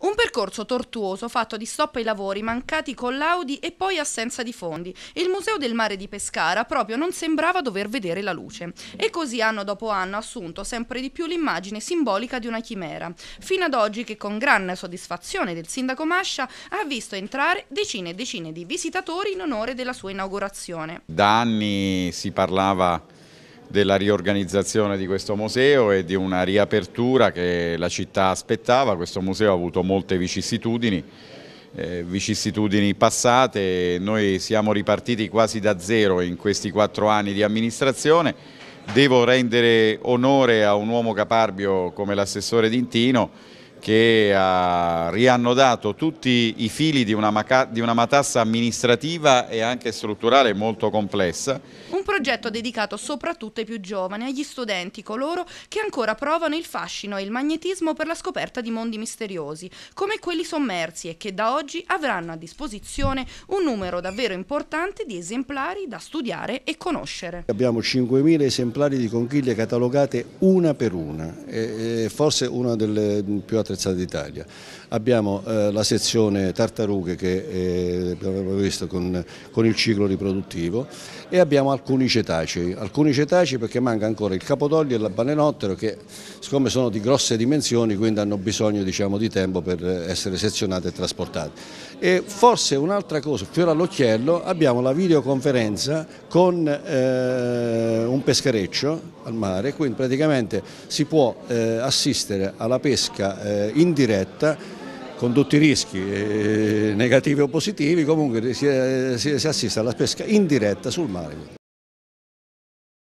Un percorso tortuoso fatto di stop ai lavori, mancati collaudi e poi assenza di fondi. Il Museo del Mare di Pescara proprio non sembrava dover vedere la luce. E così anno dopo anno ha assunto sempre di più l'immagine simbolica di una chimera. Fino ad oggi che con grande soddisfazione del sindaco Mascia ha visto entrare decine e decine di visitatori in onore della sua inaugurazione. Da anni si parlava della riorganizzazione di questo museo e di una riapertura che la città aspettava. Questo museo ha avuto molte vicissitudini, eh, vicissitudini passate, noi siamo ripartiti quasi da zero in questi quattro anni di amministrazione. Devo rendere onore a un uomo caparbio come l'assessore Dintino che ha riannodato tutti i fili di una, di una, matassa amministrativa e anche strutturale molto complessa. Un progetto dedicato soprattutto ai più giovani, agli studenti, coloro che ancora provano il fascino e il magnetismo per la scoperta di mondi misteriosi, come quelli sommersi e che da oggi avranno a disposizione un numero davvero importante di esemplari da studiare e conoscere. Abbiamo 5.000 esemplari di conchiglie catalogate una per una, e, e forse una delle più attuali attrezzata d'Italia. Abbiamo eh, la sezione tartarughe che eh, abbiamo visto con, con, il ciclo riproduttivo e abbiamo alcuni cetacei, alcuni cetacei perché manca ancora il capodoglio e la balenottero che siccome sono di grosse dimensioni quindi hanno bisogno diciamo, di tempo per essere sezionate e trasportate. E forse un'altra cosa, fiore all'occhiello, abbiamo la videoconferenza con eh, un peschereccio al mare, quindi praticamente si può eh, assistere alla pesca eh, diretta con tutti i rischi eh, negativi o positivi, comunque si, eh, si, si assiste alla pesca in diretta sul mare.